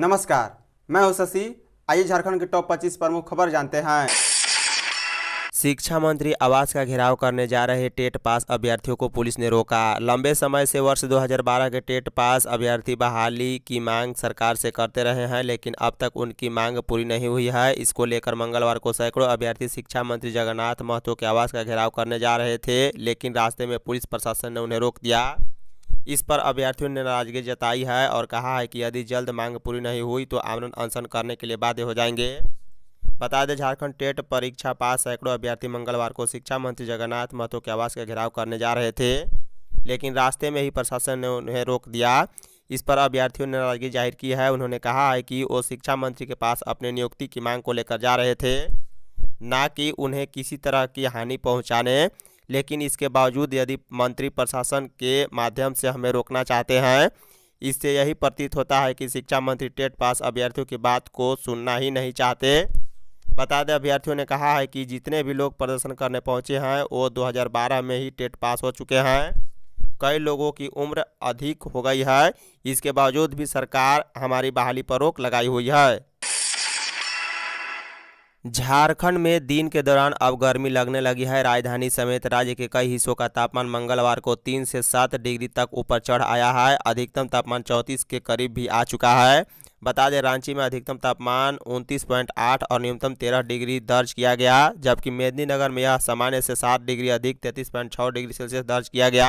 नमस्कार मैं हूं शशि आइए झारखंड के टॉप 25 प्रमुख खबर जानते हैं शिक्षा मंत्री आवास का घेराव करने जा रहे टेट पास अभ्यर्थियों को पुलिस ने रोका लंबे समय से वर्ष 2012 के टेट पास अभ्यर्थी बहाली की मांग सरकार से करते रहे हैं लेकिन अब तक उनकी मांग पूरी नहीं हुई है इसको लेकर मंगलवार को सैकड़ों अभ्यर्थी शिक्षा मंत्री जगन्नाथ महतो के आवास का घेराव करने जा रहे थे लेकिन रास्ते में पुलिस प्रशासन ने उन्हें रोक दिया इस पर अभ्यर्थियों ने नाराजगी जताई है और कहा है कि यदि जल्द मांग पूरी नहीं हुई तो आमरण अनशन करने के लिए बाध्य हो जाएंगे बता दें झारखंड टेट परीक्षा पास सैकड़ों अभ्यर्थी मंगलवार को शिक्षा मंत्री जगन्नाथ महतो के आवास का घेराव करने जा रहे थे लेकिन रास्ते में ही प्रशासन ने उन्हें रोक दिया इस पर अभ्यर्थियों ने नाराजगी जाहिर की है उन्होंने कहा है कि वो शिक्षा मंत्री के पास अपने नियुक्ति की मांग को लेकर जा रहे थे ना कि उन्हें किसी तरह की हानि पहुंचाने लेकिन इसके बावजूद यदि मंत्री प्रशासन के माध्यम से हमें रोकना चाहते हैं इससे यही प्रतीत होता है कि शिक्षा मंत्री टेट पास अभ्यर्थियों की बात को सुनना ही नहीं चाहते बता दें अभ्यर्थियों ने कहा है कि जितने भी लोग प्रदर्शन करने पहुंचे हैं वो 2012 में ही टेट पास हो चुके हैं कई लोगों की उम्र अधिक हो गई है इसके बावजूद भी सरकार हमारी बहाली पर रोक लगाई हुई है झारखंड में दिन के दौरान अब गर्मी लगने लगी है राजधानी समेत राज्य के कई हिस्सों का तापमान मंगलवार को तीन से सात डिग्री तक ऊपर चढ़ आया है अधिकतम तापमान चौंतीस के करीब भी आ चुका है बता दें रांची में अधिकतम तापमान 29.8 और न्यूनतम 13 डिग्री दर्ज किया गया जबकि मेदिनीनगर में यह सामान्य से 7 डिग्री अधिक 33.6 डिग्री सेल्सियस दर्ज किया गया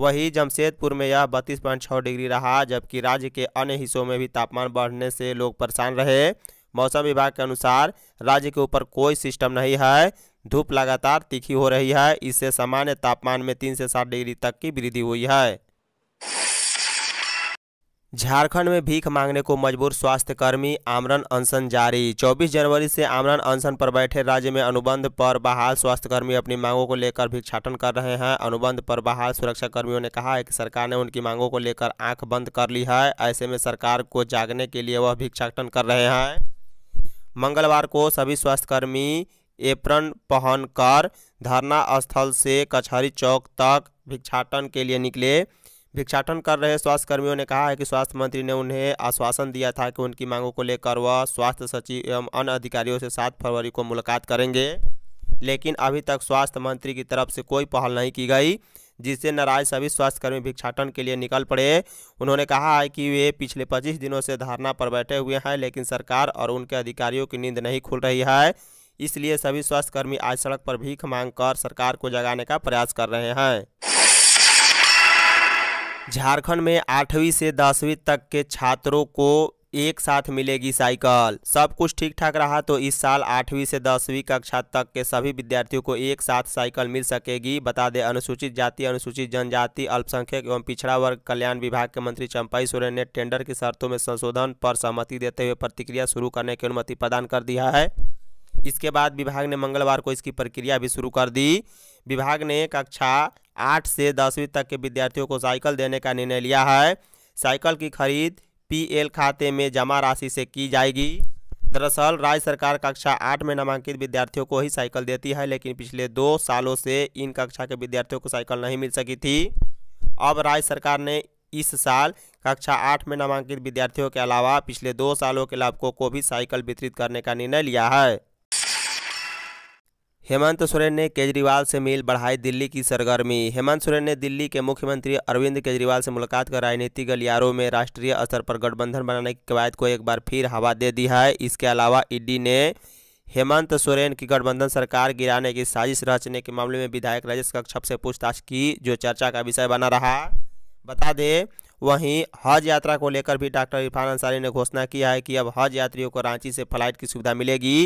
वहीं जमशेदपुर में यह 32.6 डिग्री रहा जबकि राज्य के अन्य हिस्सों में भी तापमान बढ़ने से लोग परेशान रहे मौसम विभाग के अनुसार राज्य के ऊपर कोई सिस्टम नहीं है धूप लगातार तीखी हो रही है इससे सामान्य तापमान में तीन से सात डिग्री तक की वृद्धि हुई है झारखंड में भीख मांगने को मजबूर स्वास्थ्यकर्मी आमरण अनशन जारी 24 जनवरी से आमरण अनशन पर बैठे राज्य में अनुबंध पर बहाल स्वास्थ्यकर्मी अपनी मांगों को लेकर भिक्षाटन कर रहे हैं अनुबंध पर बहाल सुरक्षाकर्मियों ने कहा है कि सरकार ने उनकी मांगों को लेकर आंख बंद कर ली है ऐसे में सरकार को जागने के लिए वह भिक्षाटन कर रहे हैं मंगलवार को सभी स्वास्थ्यकर्मी एप्रन पहनकर धरना स्थल से कचहरी चौक तक भिक्षाटन के लिए निकले भिक्षाटन कर रहे स्वास्थ्यकर्मियों ने कहा है कि स्वास्थ्य मंत्री ने उन्हें आश्वासन दिया था कि उनकी मांगों को लेकर वह स्वास्थ्य सचिव एवं अन्य अधिकारियों से सात फरवरी को मुलाकात करेंगे लेकिन अभी तक स्वास्थ्य मंत्री की तरफ से कोई पहल नहीं की गई जिससे नाराज सभी स्वास्थ्यकर्मी भिक्षाटन के लिए निकल पड़े उन्होंने कहा है कि वे पिछले पच्चीस दिनों से धारणा पर बैठे हुए हैं लेकिन सरकार और उनके अधिकारियों की नींद नहीं खुल रही है इसलिए सभी स्वास्थ्यकर्मी आज सड़क पर भीख मांग कर सरकार को जगाने का प्रयास कर रहे हैं झारखंड में आठवीं से दसवीं तक के छात्रों को एक साथ मिलेगी साइकिल सब कुछ ठीक ठाक रहा तो इस साल आठवीं से दसवीं कक्षा तक के सभी विद्यार्थियों को एक साथ साइकिल मिल सकेगी बता दें अनुसूचित जाति अनुसूचित जनजाति अल्पसंख्यक एवं पिछड़ा वर्ग कल्याण विभाग के मंत्री चंपाई सोरेन ने टेंडर की शर्तों में संशोधन पर सहमति देते हुए प्रतिक्रिया शुरू करने की अनुमति प्रदान कर दिया है इसके बाद विभाग ने मंगलवार को इसकी प्रक्रिया भी शुरू कर दी विभाग ने कक्षा आठ से दसवीं तक के विद्यार्थियों को साइकिल देने का निर्णय लिया है साइकिल की खरीद पीएल खाते में जमा राशि से की जाएगी दरअसल राज्य सरकार कक्षा आठ में नामांकित विद्यार्थियों को ही साइकिल देती है लेकिन पिछले दो सालों से इन कक्षा के विद्यार्थियों को साइकिल नहीं मिल सकी थी अब राज्य सरकार ने इस साल कक्षा आठ में नामांकित विद्यार्थियों के अलावा पिछले दो सालों के लाभकों को भी साइकिल वितरित करने का निर्णय लिया है हेमंत सोरेन ने केजरीवाल से मिल बढ़ाई दिल्ली की सरगर्मी हेमंत सोरेन ने दिल्ली के मुख्यमंत्री अरविंद केजरीवाल से मुलाकात कर राजनीतिक गलियारों में राष्ट्रीय स्तर पर गठबंधन बनाने की कवायद को एक बार फिर हवा दे दी है इसके अलावा ईडी ने हेमंत सोरेन की गठबंधन सरकार गिराने की साजिश रचने के मामले में विधायक राजेश कक्षप से पूछताछ की जो चर्चा का विषय बना रहा बता दें वहीं हज यात्रा को लेकर भी डॉक्टर इरफान अंसारी ने घोषणा किया है कि अब हज यात्रियों को रांची से फ्लाइट की सुविधा मिलेगी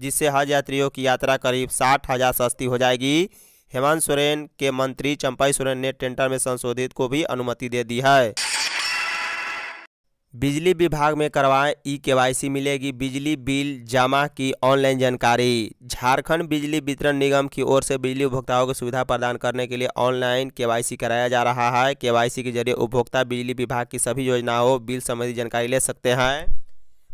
जिससे हज यात्रियों की यात्रा करीब साठ हज़ार सस्ती हो जाएगी हेमंत सोरेन के मंत्री चंपाई सोरेन ने टेंडर में संशोधित को भी अनुमति दे दी है बिजली विभाग में करवाएं ई के मिलेगी बिजली बिल जमा की ऑनलाइन जानकारी झारखंड बिजली वितरण निगम की ओर से बिजली उपभोक्ताओं को सुविधा प्रदान करने के लिए ऑनलाइन केवाईसी कराया जा रहा है केवाईसी के जरिए उपभोक्ता बिजली विभाग की सभी योजनाओं बिल संबंधी जानकारी ले सकते हैं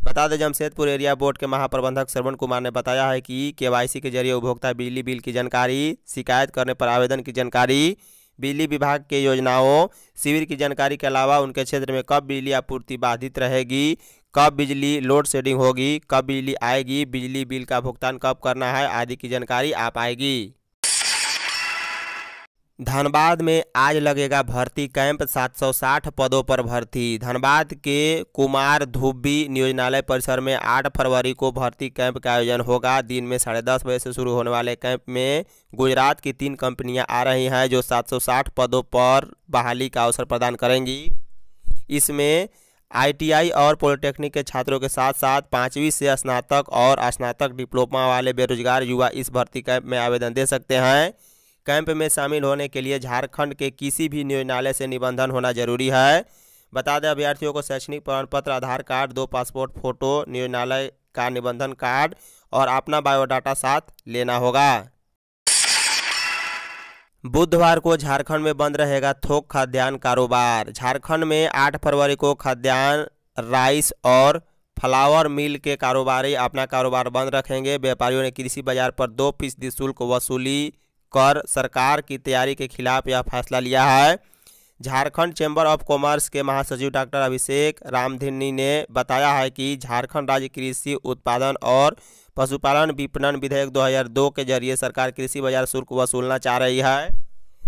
बता दें जमशेदपुर एरिया बोर्ड के महाप्रबंधक श्रवण कुमार ने बताया है कि केवाईसी के जरिए उपभोक्ता बिजली बिल की जानकारी शिकायत करने पर आवेदन की जानकारी बिजली विभाग के योजनाओं शिविर की जानकारी के अलावा उनके क्षेत्र में कब बिजली आपूर्ति बाधित रहेगी कब बिजली लोड शेडिंग होगी कब बिजली आएगी बिजली बिल का भुगतान कब करना है आदि की जानकारी आ पाएगी धनबाद में आज लगेगा भर्ती कैंप 760 पदों पर भर्ती धनबाद के कुमार धुब्बी नियोजनालय परिसर में 8 फरवरी को भर्ती कैंप का आयोजन होगा दिन में साढ़े दस बजे से शुरू होने वाले कैंप में गुजरात की तीन कंपनियां आ रही हैं जो 760 पदों पर बहाली का अवसर प्रदान करेंगी इसमें आईटीआई और पॉलिटेक्निक के छात्रों के साथ साथ पाँचवीं से स्नातक और स्नातक डिप्लोमा वाले बेरोजगार युवा इस भर्ती कैंप में आवेदन दे सकते हैं कैंप में शामिल होने के लिए झारखंड के किसी भी न्यायालय से निबंधन होना जरूरी है बता दें अभ्यर्थियों को शैक्षणिक प्रमाण पत्र आधार कार्ड दो पासपोर्ट फोटो न्यायालय का निबंधन कार्ड और अपना बायोडाटा साथ लेना होगा बुधवार को झारखंड में बंद रहेगा थोक खाद्यान्न कारोबार झारखंड में 8 फरवरी को खाद्यान्न राइस और फ्लावर मिल के कारोबारी अपना कारोबार बंद रखेंगे व्यापारियों ने कृषि बाजार पर दो फीसदी शुल्क वसूली कर सरकार की तैयारी के खिलाफ यह फैसला लिया है झारखंड चैम्बर ऑफ कॉमर्स के महासचिव डॉक्टर अभिषेक रामधिनी ने बताया है कि झारखंड राज्य कृषि उत्पादन और पशुपालन विपणन विधेयक 2002 के जरिए सरकार कृषि बाजार शुल्क वसूलना चाह रही है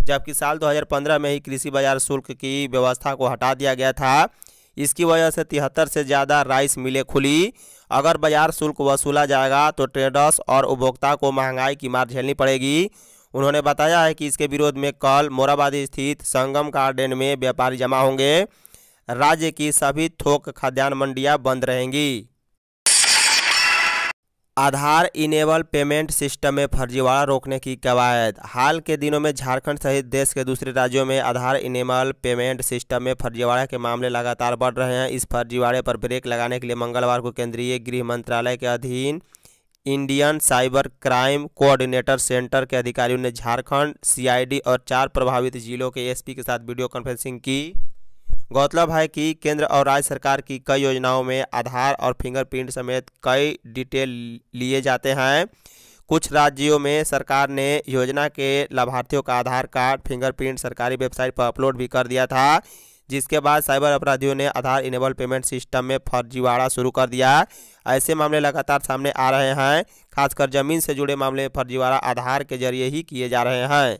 जबकि साल 2015 में ही कृषि बाजार शुल्क की व्यवस्था को हटा दिया गया था इसकी वजह से तिहत्तर से ज़्यादा राइस मिलें खुली अगर बाजार शुल्क वसूला जाएगा तो ट्रेडर्स और उपभोक्ता को महंगाई की मार झेलनी पड़ेगी उन्होंने बताया है कि इसके विरोध में कल मोराबादी स्थित संगम गार्डन में व्यापारी जमा होंगे राज्य की सभी थोक खाद्यान्न मंडियां बंद रहेंगी आधार इनेबल पेमेंट सिस्टम में फर्जीवाड़ा रोकने की कवायद हाल के दिनों में झारखंड सहित देश के दूसरे राज्यों में आधार इनेबल पेमेंट सिस्टम में फर्जीवाड़ा के मामले लगातार बढ़ रहे हैं इस फर्जीवाड़े पर ब्रेक लगाने के लिए मंगलवार को केंद्रीय गृह मंत्रालय के अधीन Indian cyber crime coordinator centre के अधिकारियों ने झारखंड सीआईडी और चार प्रभावित जिलों के एसपी के साथ वीडियो कॉन्फ्रेंसिंग की गौरतलब है कि केंद्र और राज्य सरकार की कई योजनाओं में आधार और फिंगरप्रिंट समेत कई डिटेल लिए जाते हैं कुछ राज्यों में सरकार ने योजना के लाभार्थियों का आधार कार्ड फिंगरप्रिंट सरकारी वेबसाइट पर अपलोड भी कर दिया था जिसके बाद साइबर अपराधियों ने आधार इनेबल पेमेंट सिस्टम में फर्जीवाड़ा शुरू कर दिया है ऐसे मामले लगातार सामने आ रहे हैं खासकर जमीन से जुड़े मामले फर्जीवाड़ा आधार के जरिए ही किए जा रहे हैं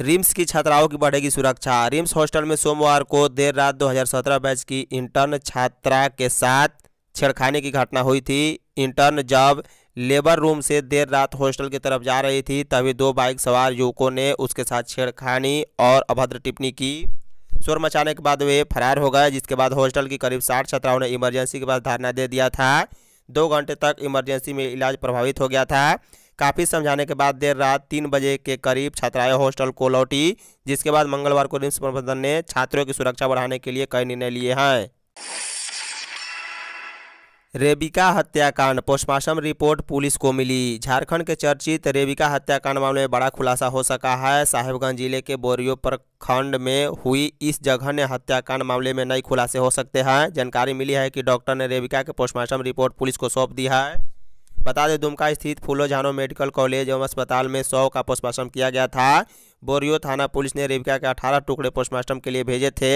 रिम्स की छात्राओं की बढ़ेगी सुरक्षा रिम्स हॉस्टल में सोमवार को देर रात 2017 बैच की इंटर्न छात्रा के साथ छेड़खानी की घटना हुई थी इंटर्न जब लेबर रूम से देर रात हॉस्टल की तरफ जा रही थी तभी दो बाइक सवार युवकों ने उसके साथ छेड़खानी और अभद्र टिप्पणी की शोर मचाने के बाद वे फरार हो गए जिसके बाद हॉस्टल की करीब साठ छात्राओं ने इमरजेंसी के पास धरना दे दिया था दो घंटे तक इमरजेंसी में इलाज प्रभावित हो गया था काफ़ी समझाने के बाद देर रात तीन बजे के करीब छात्राएं हॉस्टल को लौटी जिसके बाद मंगलवार को रिम्स प्रबंधन ने छात्रों की सुरक्षा बढ़ाने के लिए कई निर्णय लिए हैं रेबिका हत्याकांड पोस्टमार्टम रिपोर्ट पुलिस को मिली झारखंड के चर्चित रेबिका हत्याकांड मामले में बड़ा खुलासा हो सका है साहेबगंज जिले के बोरियो प्रखंड में हुई इस जघन्य हत्याकांड मामले में नए खुलासे हो सकते हैं जानकारी मिली है कि डॉक्टर ने रेबिका के पोस्टमार्टम रिपोर्ट पुलिस को सौंप दी है बता दें दुमका स्थित फूलो झानो मेडिकल कॉलेज एवं अस्पताल में सौ का पोस्टमार्टम किया गया था बोरियो थाना पुलिस ने रेविका के अठारह टुकड़े पोस्टमार्टम के लिए भेजे थे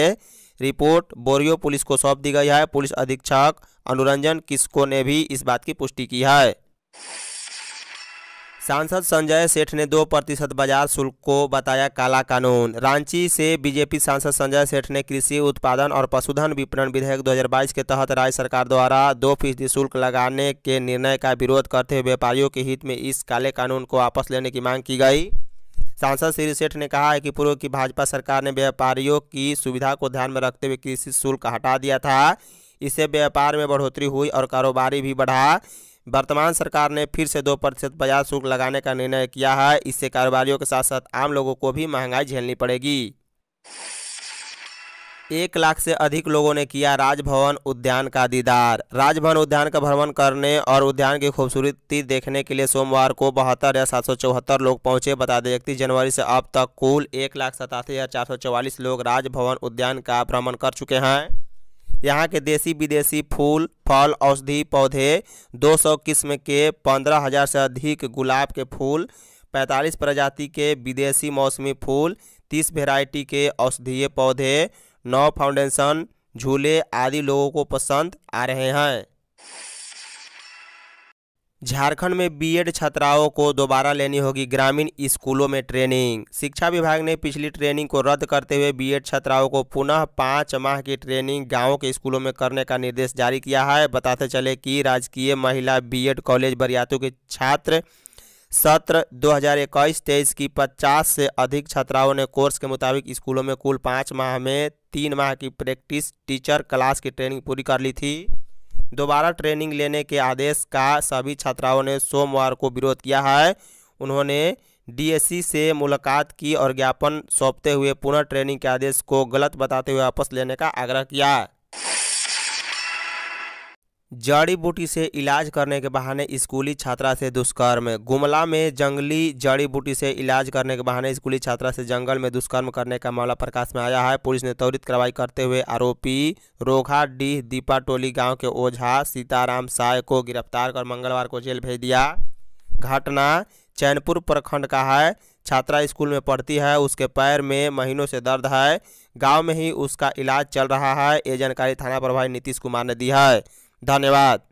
रिपोर्ट बोरियो पुलिस को सौंप दी गई है पुलिस अधीक्षक अनुरंजन किस्को ने भी इस बात की पुष्टि की है सांसद संजय सेठ ने दो प्रतिशत बाजार शुल्क को बताया काला कानून रांची से बीजेपी सांसद संजय सेठ ने कृषि उत्पादन और पशुधन विपणन विधेयक 2022 के तहत राज्य सरकार द्वारा दो फीसदी शुल्क लगाने के निर्णय का विरोध करते हुए व्यापारियों के हित में इस काले कानून को वापस लेने की मांग की गई सांसद श्री सेठ ने कहा है कि पूर्व की भाजपा सरकार ने व्यापारियों की सुविधा को ध्यान में रखते हुए कृषि शुल्क हटा दिया था इससे व्यापार में बढ़ोतरी हुई और कारोबारी भी बढ़ा वर्तमान सरकार ने फिर से दो प्रतिशत बाजार शुल्क लगाने का निर्णय किया है इससे कारोबारियों के साथ साथ आम लोगों को भी महंगाई झेलनी पड़ेगी एक लाख से अधिक लोगों ने किया राजभवन उद्यान का दीदार राजभवन उद्यान का भ्रमण करने और उद्यान की खूबसूरती देखने के लिए सोमवार को बहत्तर या सात सौ चौहत्तर लोग पहुंचे बता दें इकतीस जनवरी से अब तक कुल एक लाख सतासी हजार चार सौ चौवालीस लोग राजभवन उद्यान का भ्रमण कर चुके हैं यहाँ के देसी विदेशी फूल फल औषधि पौधे 200 किस्म के पंद्रह हज़ार से अधिक गुलाब के फूल 45 प्रजाति के विदेशी मौसमी फूल 30 वेराइटी के औषधीय पौधे नौ फाउंडेशन झूले आदि लोगों को पसंद आ रहे हैं झारखंड में बीएड छात्राओं को दोबारा लेनी होगी ग्रामीण स्कूलों में ट्रेनिंग शिक्षा विभाग ने पिछली ट्रेनिंग को रद्द करते हुए बीएड छात्राओं को पुनः पाँच माह की ट्रेनिंग गाँव के स्कूलों में करने का निर्देश जारी किया है बताते चले कि राजकीय महिला बीएड कॉलेज बरियातू के छात्र सत्र 2021 हज़ार की 50 से अधिक छात्राओं ने कोर्स के मुताबिक स्कूलों में कुल पाँच माह में तीन माह की प्रैक्टिस टीचर क्लास की ट्रेनिंग पूरी कर ली थी दोबारा ट्रेनिंग लेने के आदेश का सभी छात्राओं ने सोमवार को विरोध किया है उन्होंने डीएससी से मुलाकात की और ज्ञापन सौंपते हुए पुनः ट्रेनिंग के आदेश को गलत बताते हुए वापस लेने का आग्रह किया जड़ी बूटी से इलाज करने के बहाने स्कूली छात्रा से दुष्कर्म गुमला में जंगली जड़ी बूटी से इलाज करने के बहाने स्कूली छात्रा से जंगल में दुष्कर्म करने का मामला प्रकाश में आया है पुलिस ने त्वरित कार्रवाई करते हुए आरोपी रोघा डीह दीपा टोली गांव के ओझा सीताराम साय को गिरफ्तार कर मंगलवार को जेल भेज दिया घटना चैनपुर प्रखंड का है छात्रा स्कूल में पढ़ती है उसके पैर में महीनों से दर्द है गांव में ही उसका इलाज चल रहा है ये जानकारी थाना प्रभारी नीतीश कुमार ने दी है धन्यवाद